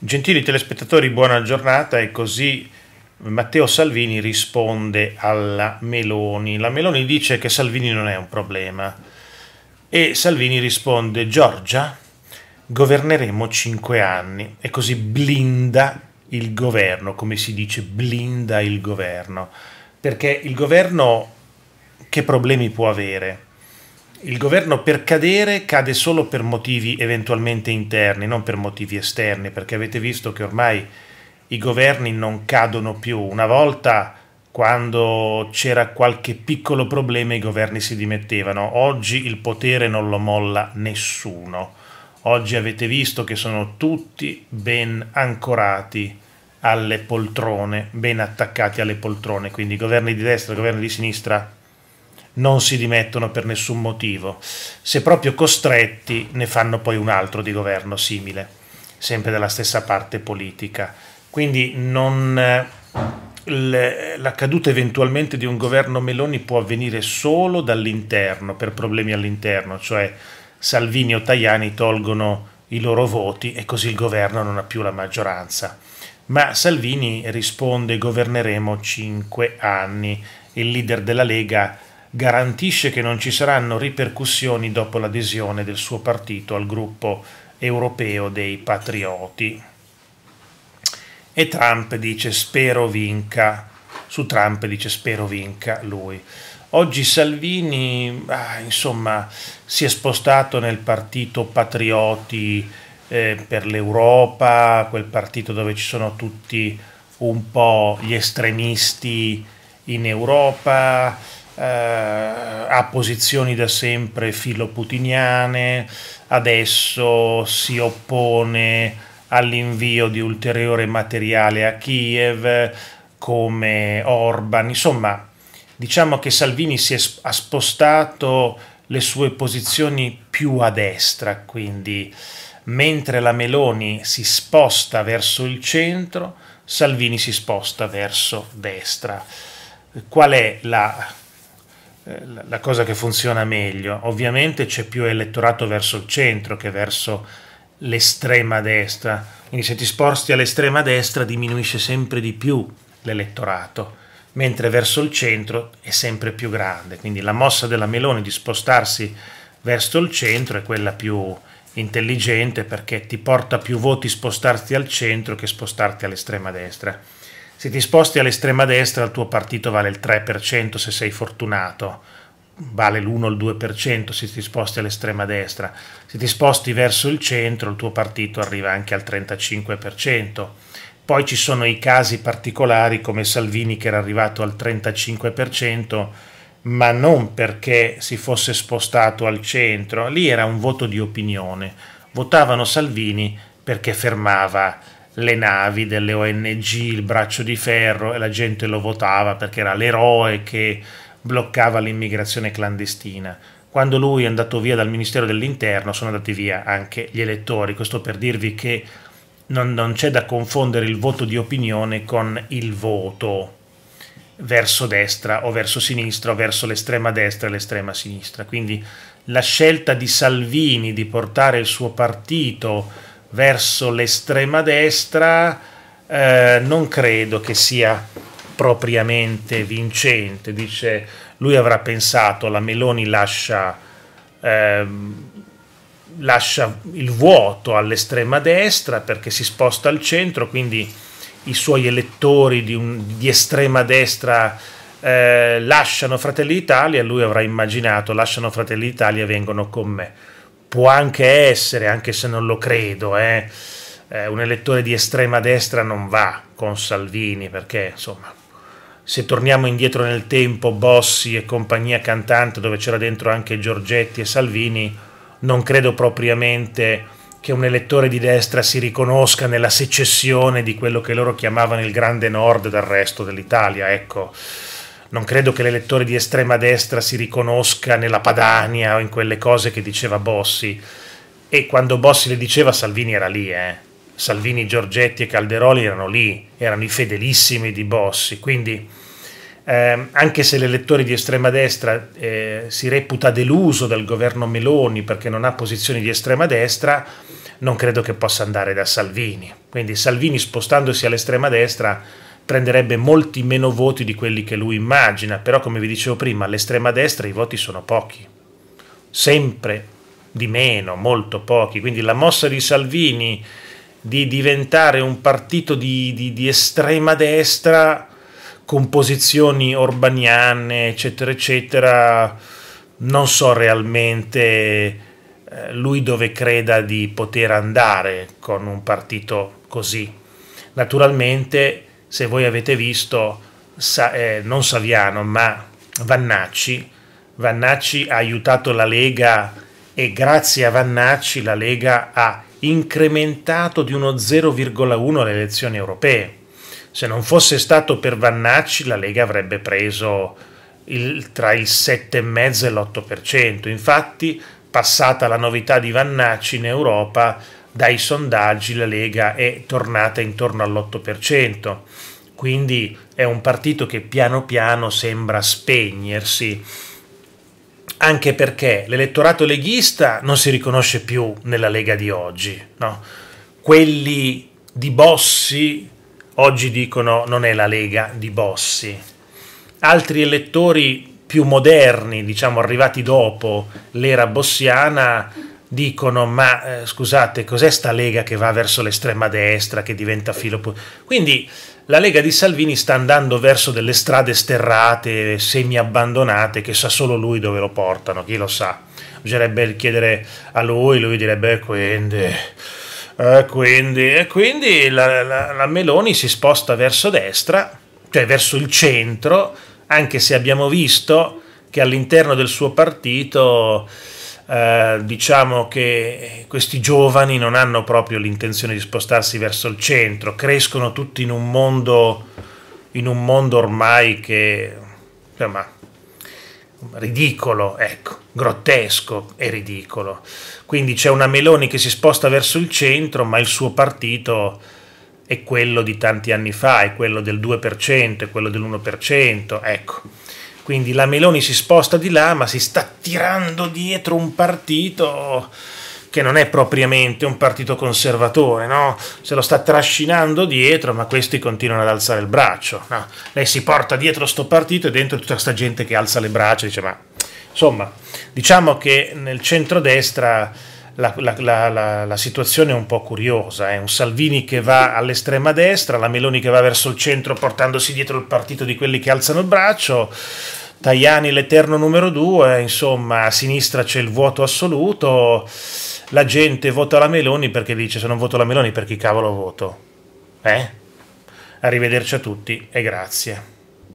Gentili telespettatori, buona giornata e così Matteo Salvini risponde alla Meloni. La Meloni dice che Salvini non è un problema e Salvini risponde Giorgia, governeremo cinque anni e così blinda il governo, come si dice blinda il governo, perché il governo che problemi può avere? Il governo per cadere cade solo per motivi eventualmente interni, non per motivi esterni, perché avete visto che ormai i governi non cadono più. Una volta quando c'era qualche piccolo problema i governi si dimettevano, oggi il potere non lo molla nessuno. Oggi avete visto che sono tutti ben ancorati alle poltrone, ben attaccati alle poltrone, quindi i governi di destra, i governi di sinistra non si dimettono per nessun motivo. Se proprio costretti, ne fanno poi un altro di governo simile, sempre della stessa parte politica. Quindi non, eh, la caduta eventualmente di un governo Meloni può avvenire solo dall'interno, per problemi all'interno, cioè Salvini o Tajani tolgono i loro voti e così il governo non ha più la maggioranza. Ma Salvini risponde governeremo cinque anni. Il leader della Lega garantisce che non ci saranno ripercussioni dopo l'adesione del suo partito al gruppo europeo dei patrioti. E Trump dice spero vinca, su Trump dice spero vinca lui. Oggi Salvini, ah, insomma, si è spostato nel partito Patrioti eh, per l'Europa, quel partito dove ci sono tutti un po' gli estremisti in Europa, eh, ha posizioni da sempre filoputiniane, adesso si oppone all'invio di ulteriore materiale a Kiev come Orban, insomma diciamo che Salvini si è, ha spostato le sue posizioni più a destra, quindi mentre la Meloni si sposta verso il centro, Salvini si sposta verso destra. Qual è la eh, la cosa che funziona meglio. Ovviamente c'è più elettorato verso il centro che verso l'estrema destra, quindi se ti sposti all'estrema destra diminuisce sempre di più l'elettorato, mentre verso il centro è sempre più grande, quindi la mossa della Meloni di spostarsi verso il centro è quella più intelligente perché ti porta più voti spostarti al centro che spostarti all'estrema destra. Se ti sposti all'estrema destra il tuo partito vale il 3% se sei fortunato, vale l'1 o il 2% se ti sposti all'estrema destra. Se ti sposti verso il centro il tuo partito arriva anche al 35%. Poi ci sono i casi particolari come Salvini che era arrivato al 35%, ma non perché si fosse spostato al centro, lì era un voto di opinione. Votavano Salvini perché fermava le navi delle ONG, il braccio di ferro e la gente lo votava perché era l'eroe che bloccava l'immigrazione clandestina. Quando lui è andato via dal Ministero dell'Interno sono andati via anche gli elettori, questo per dirvi che non, non c'è da confondere il voto di opinione con il voto verso destra o verso sinistra o verso l'estrema destra e l'estrema sinistra. Quindi la scelta di Salvini di portare il suo partito verso l'estrema destra eh, non credo che sia propriamente vincente. Dice, lui avrà pensato la Meloni lascia, eh, lascia il vuoto all'estrema destra perché si sposta al centro, quindi i suoi elettori di, un, di estrema destra eh, lasciano Fratelli d'Italia, lui avrà immaginato lasciano Fratelli d'Italia e vengono con me può anche essere, anche se non lo credo, eh, eh, un elettore di estrema destra non va con Salvini, perché insomma, se torniamo indietro nel tempo, Bossi e compagnia cantante, dove c'era dentro anche Giorgetti e Salvini, non credo propriamente che un elettore di destra si riconosca nella secessione di quello che loro chiamavano il Grande Nord dal resto dell'Italia, ecco non credo che l'elettore di estrema destra si riconosca nella Padania o in quelle cose che diceva Bossi. E quando Bossi le diceva Salvini era lì, eh. Salvini, Giorgetti e Calderoli erano lì, erano i fedelissimi di Bossi. Quindi, ehm, anche se l'elettore di estrema destra eh, si reputa deluso dal governo Meloni perché non ha posizioni di estrema destra, non credo che possa andare da Salvini. Quindi Salvini spostandosi all'estrema destra prenderebbe molti meno voti di quelli che lui immagina, però come vi dicevo prima, all'estrema destra i voti sono pochi, sempre di meno, molto pochi, quindi la mossa di Salvini di diventare un partito di, di, di estrema destra con posizioni orbaniane, eccetera, eccetera, non so realmente eh, lui dove creda di poter andare con un partito così. Naturalmente se voi avete visto, sa, eh, non Saviano, ma Vannacci, Vannacci ha aiutato la Lega e grazie a Vannacci la Lega ha incrementato di uno 0,1 le elezioni europee. Se non fosse stato per Vannacci la Lega avrebbe preso il, tra il 7,5 e l'8%. Infatti, passata la novità di Vannacci in Europa, dai sondaggi la Lega è tornata intorno all'8%, quindi è un partito che piano piano sembra spegnersi, anche perché l'elettorato leghista non si riconosce più nella Lega di oggi. No? Quelli di Bossi oggi dicono non è la Lega di Bossi. Altri elettori più moderni, diciamo arrivati dopo l'era bossiana, dicono ma eh, scusate cos'è sta Lega che va verso l'estrema destra, che diventa filo... Quindi la Lega di Salvini sta andando verso delle strade sterrate, semi-abbandonate, che sa solo lui dove lo portano, chi lo sa. Bisognerebbe chiedere a lui, lui direbbe eh, quindi... Eh, quindi, e quindi la, la, la Meloni si sposta verso destra, cioè verso il centro, anche se abbiamo visto che all'interno del suo partito eh, diciamo che questi giovani non hanno proprio l'intenzione di spostarsi verso il centro, crescono tutti in un mondo, in un mondo ormai che... Insomma, ridicolo, ecco, grottesco e ridicolo. Quindi c'è una Meloni che si sposta verso il centro, ma il suo partito è quello di tanti anni fa, è quello del 2%, è quello dell'1%, ecco. Quindi la Meloni si sposta di là, ma si sta tirando dietro un partito che non è propriamente un partito conservatore, no? se lo sta trascinando dietro, ma questi continuano ad alzare il braccio. No? Lei si porta dietro sto partito e dentro tutta questa gente che alza le braccia dice ma insomma, diciamo che nel centrodestra la, la, la, la, situazione è un po' curiosa, è eh? un Salvini che va all'estrema destra, la Meloni che va verso il centro portandosi dietro il partito di quelli che alzano il braccio, Tajani l'eterno numero due, insomma a sinistra c'è il vuoto assoluto, la gente vota la Meloni perché dice se non voto la Meloni per chi cavolo voto? Eh? Arrivederci a tutti e grazie.